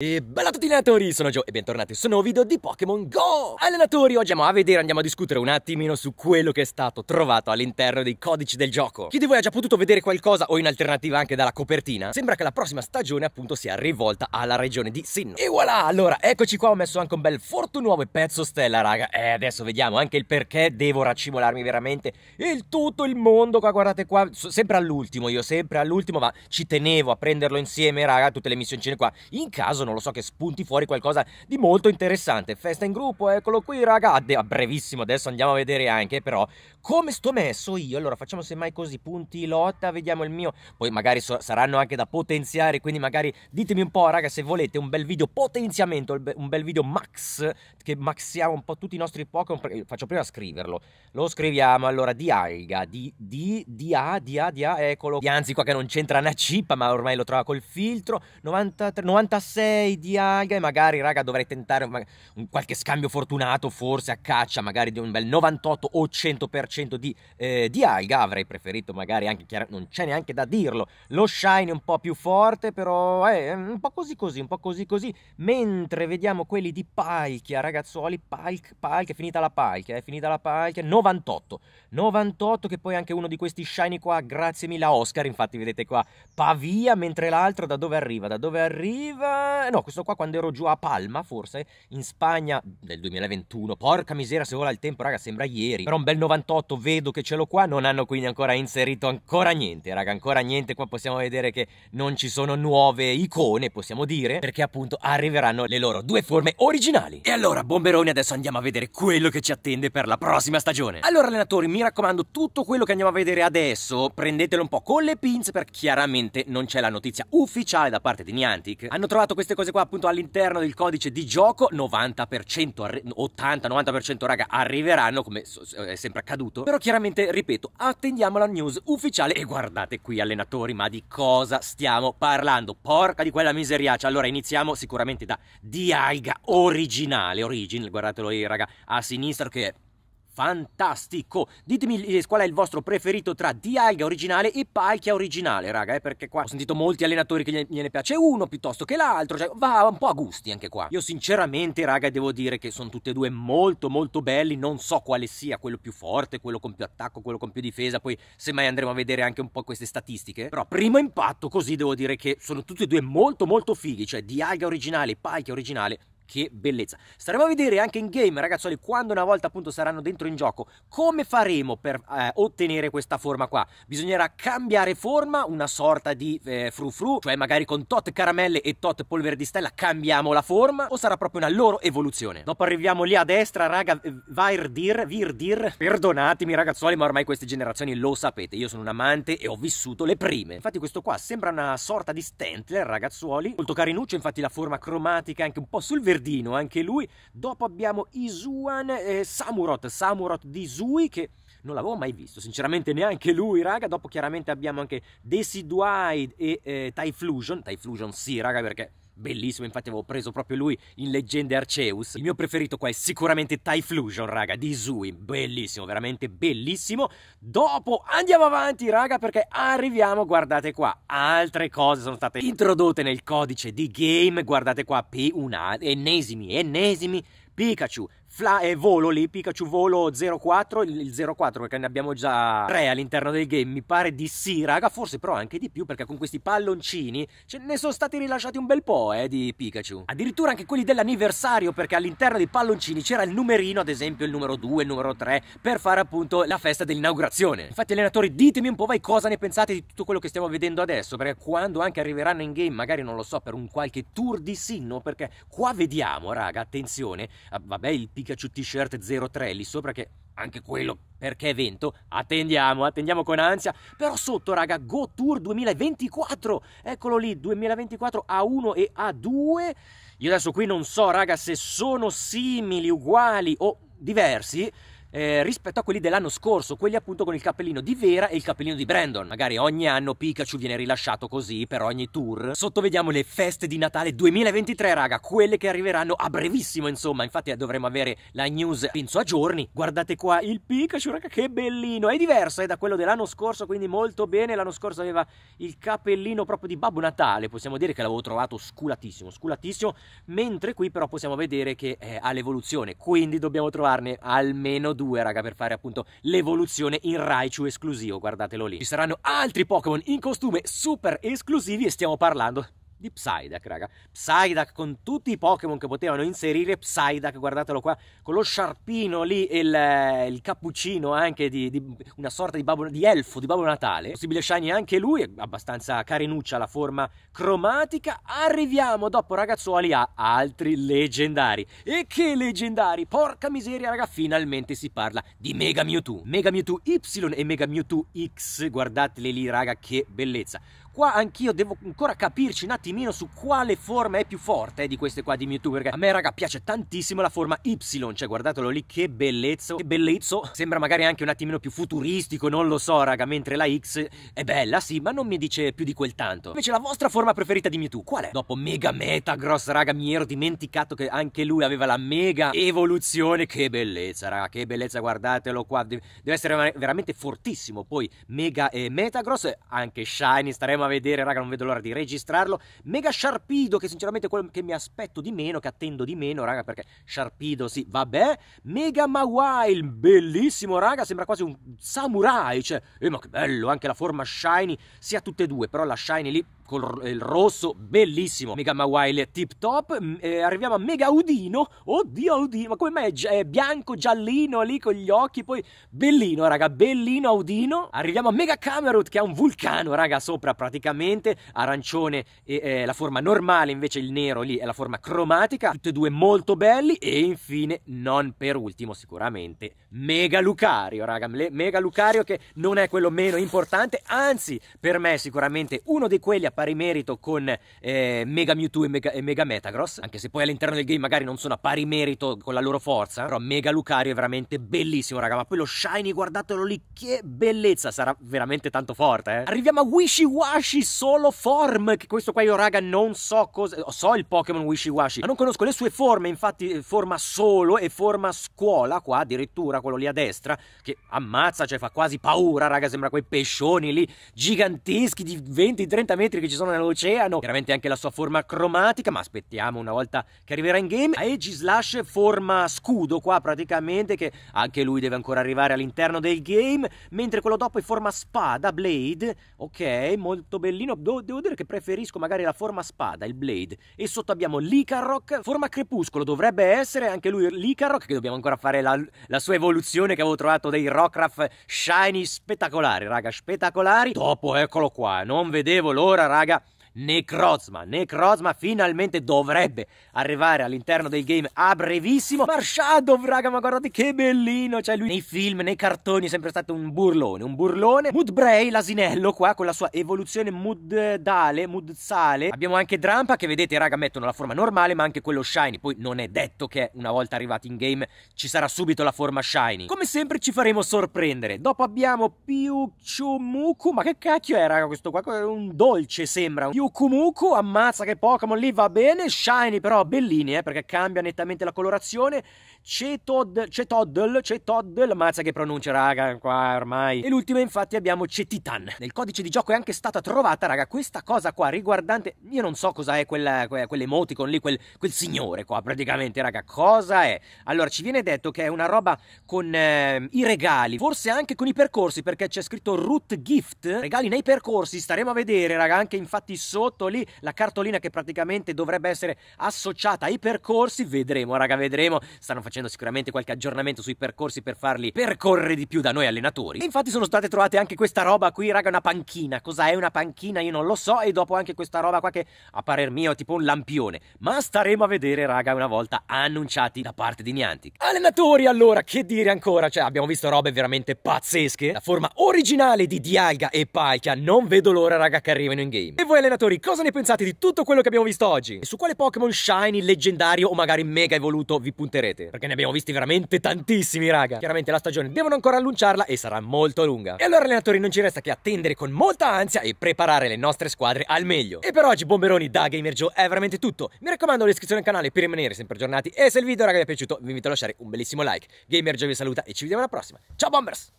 E bella a tutti allenatori, sono Joe e bentornati su un nuovo video di Pokémon GO! Allenatori, oggi andiamo a vedere, andiamo a discutere un attimino su quello che è stato trovato all'interno dei codici del gioco. Chi di voi ha già potuto vedere qualcosa o in alternativa anche dalla copertina? Sembra che la prossima stagione appunto sia rivolta alla regione di Sinnoh. E voilà, allora, eccoci qua, ho messo anche un bel fortu e pezzo stella, raga. E adesso vediamo anche il perché devo raccimolarmi veramente il tutto il mondo qua, guardate qua. Sempre all'ultimo, io sempre all'ultimo, ma ci tenevo a prenderlo insieme, raga, tutte le missioncine qua. In caso non lo so, che spunti fuori qualcosa di molto interessante. Festa in gruppo, eccolo qui raga, a brevissimo adesso andiamo a vedere anche però come sto messo io. Allora facciamo semmai così, punti lotta, vediamo il mio, poi magari so, saranno anche da potenziare, quindi magari ditemi un po' raga se volete un bel video potenziamento, un bel video max, che maxiamo un po' tutti i nostri Pokémon, faccio prima scriverlo, lo scriviamo, allora di Alga, di, di, di A, di A, di A, eccolo, di anzi qua che non c'entra una cippa ma ormai lo trova col filtro, 93, 96, direi di Aga e magari, raga, dovrei tentare un, un qualche scambio fortunato, forse a caccia, magari di un bel 98 o 100% di, eh, di Alga. Avrei preferito magari anche, chiaro, non c'è neanche da dirlo, lo Shine un po' più forte, però eh, è un po' così così, un po' così così. Mentre vediamo quelli di Palkia, ragazzuoli, Palk, Palk, è finita la Palkia, è finita la Palkia, 98, 98 che poi anche uno di questi Shiny qua, grazie mille a Oscar, infatti vedete qua, Pavia, mentre l'altro da dove arriva? Da dove arriva? Eh, no, questo qua quando ero giù a Palma, forse, in Spagna del 2021. Porca miseria, se vola il tempo, raga, sembra ieri. Però un bel 98, vedo che ce l'ho qua, non hanno quindi ancora inserito ancora niente, raga, ancora niente. Qua possiamo vedere che non ci sono nuove icone, possiamo dire, perché appunto arriveranno le loro due forme originali. E allora, bomberoni, adesso andiamo a vedere quello che ci attende per la prossima stagione. Allora, allenatori, mi raccomando, tutto quello che andiamo a vedere adesso, prendetelo un po' con le pinze, perché chiaramente non c'è la notizia ufficiale da parte di Niantic. Hanno trovato queste cose qua appunto all'interno del codice di gioco 90%, 80-90% raga arriveranno come è sempre accaduto però chiaramente ripeto attendiamo la news ufficiale e guardate qui allenatori ma di cosa stiamo parlando porca di quella miseriaccia allora iniziamo sicuramente da Dialga originale Origin guardatelo lì raga a sinistra che è fantastico. Ditemi eh, qual è il vostro preferito tra Dialga originale e Palkia originale, raga, eh, perché qua ho sentito molti allenatori che gliene piace uno piuttosto che l'altro, cioè va un po' a gusti anche qua. Io sinceramente, raga, devo dire che sono tutti e due molto molto belli, non so quale sia quello più forte, quello con più attacco, quello con più difesa, poi semmai andremo a vedere anche un po' queste statistiche, però primo impatto così devo dire che sono tutti e due molto molto fighi, cioè Dialga originale e Palkia originale che bellezza. Staremo a vedere anche in game, ragazzuoli, quando una volta appunto saranno dentro in gioco, come faremo per eh, ottenere questa forma qua. Bisognerà cambiare forma, una sorta di eh, fru cioè magari con tot caramelle e tot polvere di stella cambiamo la forma, o sarà proprio una loro evoluzione. Dopo arriviamo lì a destra, raga, eh, Vairdir, Virdir, perdonatemi ragazzuoli, ma ormai queste generazioni lo sapete, io sono un amante e ho vissuto le prime. Infatti questo qua sembra una sorta di Stentler, ragazzuoli, molto carinuccio, infatti la forma cromatica anche un po' sul verde verdino anche lui. Dopo abbiamo Isuan eh, Samurot, Samurot di Sui che non l'avevo mai visto, sinceramente neanche lui, raga. Dopo chiaramente abbiamo anche Decidueye e eh, Typhlusion, Typhlusion sì, raga, perché bellissimo, infatti avevo preso proprio lui in Leggende Arceus. Il mio preferito qua è sicuramente Typhlusion, raga, di Zui, bellissimo, veramente bellissimo. Dopo andiamo avanti, raga, perché arriviamo, guardate qua, altre cose sono state introdotte nel codice di game, guardate qua, P1, ennesimi, ennesimi, Pikachu, Fla e eh, volo lì, Pikachu volo 04, il 04 perché ne abbiamo già tre all'interno del game, mi pare di sì raga, forse però anche di più perché con questi palloncini ce ne sono stati rilasciati un bel po' eh, di Pikachu. Addirittura anche quelli dell'anniversario perché all'interno dei palloncini c'era il numerino, ad esempio il numero 2, il numero 3, per fare appunto la festa dell'inaugurazione. Infatti allenatori ditemi un po' voi cosa ne pensate di tutto quello che stiamo vedendo adesso perché quando anche arriveranno in game magari non lo so per un qualche tour di sinno perché qua vediamo raga, attenzione, ah, vabbè il Pikachu T-shirt 03 lì sopra che anche quello perché vento, attendiamo, attendiamo con ansia, però sotto raga Go Tour 2024, eccolo lì 2024 A1 e A2, io adesso qui non so raga se sono simili, uguali o diversi, eh, rispetto a quelli dell'anno scorso, quelli appunto con il cappellino di Vera e il cappellino di Brandon. Magari ogni anno Pikachu viene rilasciato così per ogni tour. Sotto vediamo le feste di Natale 2023, raga, quelle che arriveranno a brevissimo, insomma. Infatti eh, dovremo avere la news, penso, a giorni. Guardate qua il Pikachu, raga, che bellino. È diverso, è eh, da quello dell'anno scorso, quindi molto bene. L'anno scorso aveva il cappellino proprio di Babbo Natale, possiamo dire che l'avevo trovato sculatissimo, sculatissimo. Mentre qui però possiamo vedere che ha l'evoluzione, quindi dobbiamo trovarne almeno due, raga, per fare appunto l'evoluzione in Raichu esclusivo, guardatelo lì. Ci saranno altri Pokémon in costume super esclusivi e stiamo parlando di Psyduck, raga. Psyduck con tutti i Pokémon che potevano inserire, Psyduck, guardatelo qua, con lo sciarpino lì e il, eh, il, cappuccino anche di, di una sorta di, babbo, di, elfo, di Babbo Natale. Possibile Shiny anche lui, abbastanza carinuccia la forma cromatica. Arriviamo dopo, ragazzuoli, a altri leggendari. E che leggendari! Porca miseria, raga, finalmente si parla di Mega Mewtwo. Mega Mewtwo Y e Mega Mewtwo X, guardateli lì, raga, che bellezza qua anch'io devo ancora capirci un attimino su quale forma è più forte eh, di queste qua di Mewtwo perché a me raga piace tantissimo la forma Y cioè guardatelo lì che bellezzo che bellezzo sembra magari anche un attimino più futuristico non lo so raga mentre la X è bella sì ma non mi dice più di quel tanto invece la vostra forma preferita di Mewtwo qual è? dopo Mega Metagross raga mi ero dimenticato che anche lui aveva la mega evoluzione che bellezza raga che bellezza guardatelo qua deve essere veramente fortissimo poi Mega e Metagross anche Shiny staremo a a vedere, raga, non vedo l'ora di registrarlo. Mega Sharpido, che sinceramente è quello che mi aspetto di meno, che attendo di meno, raga, perché Sharpido, sì, vabbè. Mega Mawile, bellissimo, raga, sembra quasi un samurai, cioè, eh, ma che bello, anche la forma shiny, sia tutte e due, però la shiny lì col il rosso, bellissimo. Mega Mawile tip top. Mm, eh, arriviamo a Mega Udino. Oddio Udino, ma come mai è bianco, giallino lì con gli occhi, poi bellino raga, bellino Udino. Arriviamo a Mega Camerut che è un vulcano raga sopra praticamente, arancione è, è eh, la forma normale, invece il nero lì è la forma cromatica. Tutti e due molto belli e infine non per ultimo sicuramente Mega Lucario raga, Mega Lucario che non è quello meno importante, anzi per me è sicuramente uno di quelli appunto pari merito con eh, Mega Mewtwo e Mega, e Mega Metagross, anche se poi all'interno del game magari non sono a pari merito con la loro forza, però Mega Lucario è veramente bellissimo, raga, ma poi lo Shiny, guardatelo lì, che bellezza, sarà veramente tanto forte, eh. Arriviamo a Wishy Washy Solo Form, che questo qua io, raga, non so cosa... So il Pokémon Wishy Washy, ma non conosco le sue forme, infatti eh, forma solo e forma scuola, qua addirittura, quello lì a destra, che ammazza, cioè fa quasi paura, raga, sembra quei pescioni lì giganteschi di 20-30 metri che che ci sono nell'oceano, chiaramente anche la sua forma cromatica, ma aspettiamo una volta che arriverà in game. Aegis Slash forma scudo qua praticamente, che anche lui deve ancora arrivare all'interno del game, mentre quello dopo è forma spada, Blade, ok, molto bellino, devo, dire che preferisco magari la forma spada, il Blade, e sotto abbiamo Licarrock, forma crepuscolo, dovrebbe essere anche lui Licarrock, che dobbiamo ancora fare la, la sua evoluzione che avevo trovato dei Rockraft shiny spettacolari, raga, spettacolari. Dopo eccolo qua, non vedevo l'ora, raga haga Necrozma. Necrozma finalmente dovrebbe arrivare all'interno del game a brevissimo. Marshadow, raga, ma guardate che bellino. Cioè lui nei film, nei cartoni è sempre stato un burlone, un burlone. Mood Bray, l'asinello qua, con la sua evoluzione mood eh, dale, mood sale. Abbiamo anche Drampa che vedete, raga, mettono la forma normale ma anche quello shiny. Poi non è detto che una volta arrivati in game ci sarà subito la forma shiny. Come sempre ci faremo sorprendere. Dopo abbiamo Piucciumuku, ma che cacchio è, raga, questo qua? Un dolce sembra. Piu Mukumuku, ammazza che Pokémon lì va bene, Shiny però bellini eh, perché cambia nettamente la colorazione, Cetod, Cetoddle, Cetoddle, ammazza che pronuncia raga qua ormai. E l'ultima infatti abbiamo Cetitan. Nel codice di gioco è anche stata trovata raga questa cosa qua riguardante, io non so cosa è quella, quell'emoticon lì, quel, quel, signore qua praticamente raga, cosa è? Allora ci viene detto che è una roba con eh, i regali, forse anche con i percorsi perché c'è scritto root gift, regali nei percorsi, staremo a vedere raga, anche infatti solo sotto lì la cartolina che praticamente dovrebbe essere associata ai percorsi. Vedremo, raga, vedremo. Stanno facendo sicuramente qualche aggiornamento sui percorsi per farli percorrere di più da noi allenatori. E infatti sono state trovate anche questa roba qui, raga, una panchina. cosa è una panchina? Io non lo so. E dopo anche questa roba qua che a parer mio è tipo un lampione. Ma staremo a vedere, raga, una volta annunciati da parte di Niantic. Allenatori, allora, che dire ancora? Cioè, abbiamo visto robe veramente pazzesche. La forma originale di Dialga e Palkia. Non vedo l'ora, raga, che arrivino in game. E voi allenatori? giocatori, cosa ne pensate di tutto quello che abbiamo visto oggi? E su quale Pokémon Shiny, leggendario o magari mega evoluto vi punterete? Perché ne abbiamo visti veramente tantissimi, raga. Chiaramente la stagione devono ancora annunciarla e sarà molto lunga. E allora, allenatori, non ci resta che attendere con molta ansia e preparare le nostre squadre al meglio. E per oggi, bomberoni, da Gamer Joe è veramente tutto. Mi raccomando l'iscrizione al canale per rimanere sempre aggiornati e se il video, raga, vi è piaciuto, vi invito a lasciare un bellissimo like. Gamer Joe vi saluta e ci vediamo alla prossima. Ciao, Bombers!